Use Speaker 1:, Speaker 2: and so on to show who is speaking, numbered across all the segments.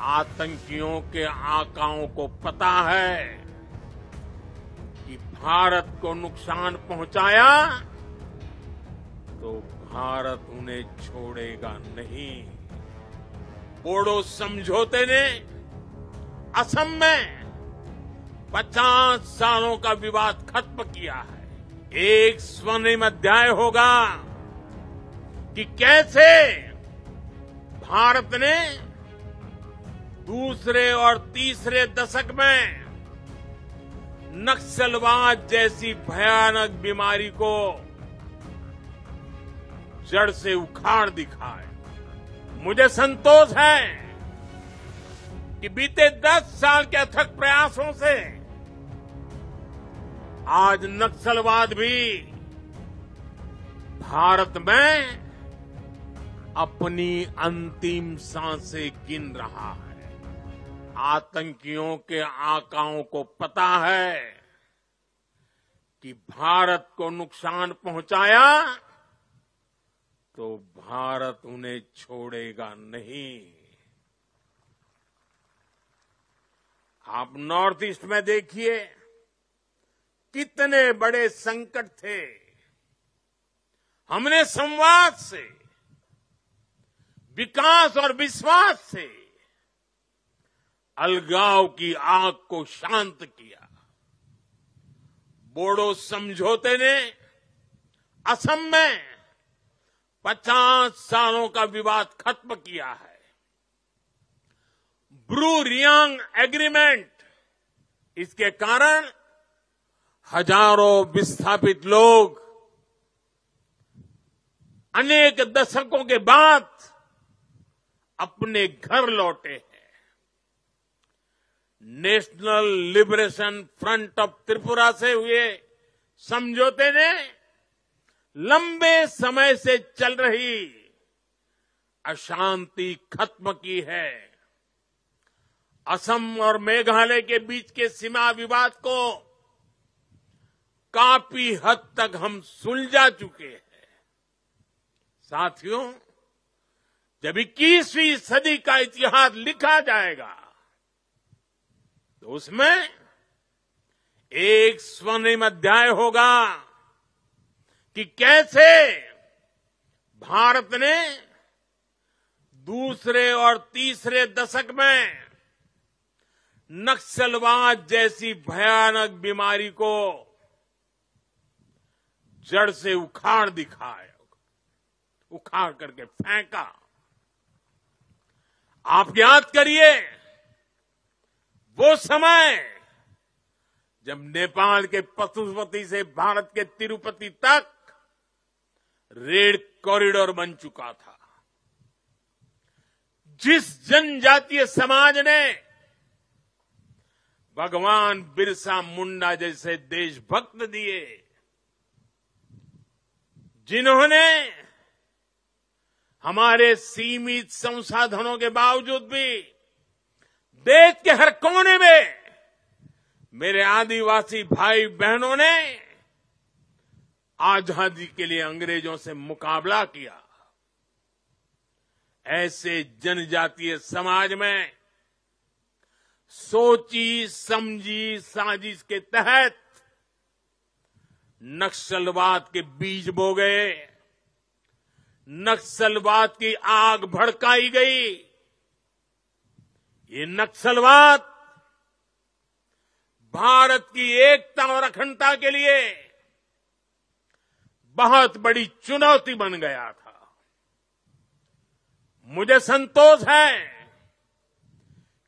Speaker 1: आतंकियों के आकाओं को पता है कि भारत को नुकसान पहुंचाया तो भारत उन्हें छोड़ेगा नहीं बोडो समझौते ने असम में 50 सालों का विवाद खत्म किया है एक स्वर्णिम अध्याय होगा कि कैसे भारत ने दूसरे और तीसरे दशक में नक्सलवाद जैसी भयानक बीमारी को जड़ से उखाड़ दिखाए मुझे संतोष है कि बीते दस साल के अथक प्रयासों से आज नक्सलवाद भी भारत में अपनी अंतिम सांसें गिन रहा है आतंकियों के आकाओं को पता है कि भारत को नुकसान पहुंचाया तो भारत उन्हें छोड़ेगा नहीं आप नॉर्थ ईस्ट में देखिए कितने बड़े संकट थे हमने संवाद से विकास और विश्वास से अलगाव की आग को शांत किया बोडो समझौते ने असम में 50 सालों का विवाद खत्म किया है ब्रू रियांग एग्रीमेंट इसके कारण हजारों विस्थापित लोग अनेक दशकों के बाद अपने घर लौटे हैं National Liberation Front of Tripura से हुए समझौते ने लंबे समय से चल रही अशांति खत्म की है असम और मेघालय के बीच के सीमा विवाद को काफी हद तक हम सुलझा चुके हैं साथियों जब इक्कीसवीं सदी का इतिहास लिखा जाएगा तो उसमें एक स्वर्णिम अध्याय होगा कि कैसे भारत ने दूसरे और तीसरे दशक में नक्सलवाद जैसी भयानक बीमारी को जड़ से उखाड़ दिखाया उखाड़ करके फेंका आप याद करिए वो समय जब नेपाल के पशुपति से भारत के तिरुपति तक रेड कॉरिडोर बन चुका था जिस जनजातीय समाज ने भगवान बिरसा मुंडा जैसे देशभक्त दिए जिन्होंने हमारे सीमित संसाधनों के बावजूद भी देश के हर कोने में मेरे आदिवासी भाई बहनों ने आजादी के लिए अंग्रेजों से मुकाबला किया ऐसे जनजातीय समाज में सोची समझी साजिश के तहत नक्सलवाद के बीज बो गए नक्सलवाद की आग भड़काई गई ये नक्सलवाद भारत की एकता और अखंडता के लिए बहुत बड़ी चुनौती बन गया था मुझे संतोष है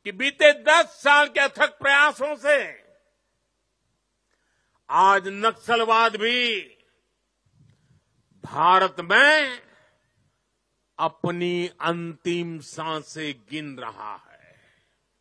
Speaker 1: कि बीते दस साल के अथक प्रयासों से आज नक्सलवाद भी भारत में अपनी अंतिम सांसें गिन रहा है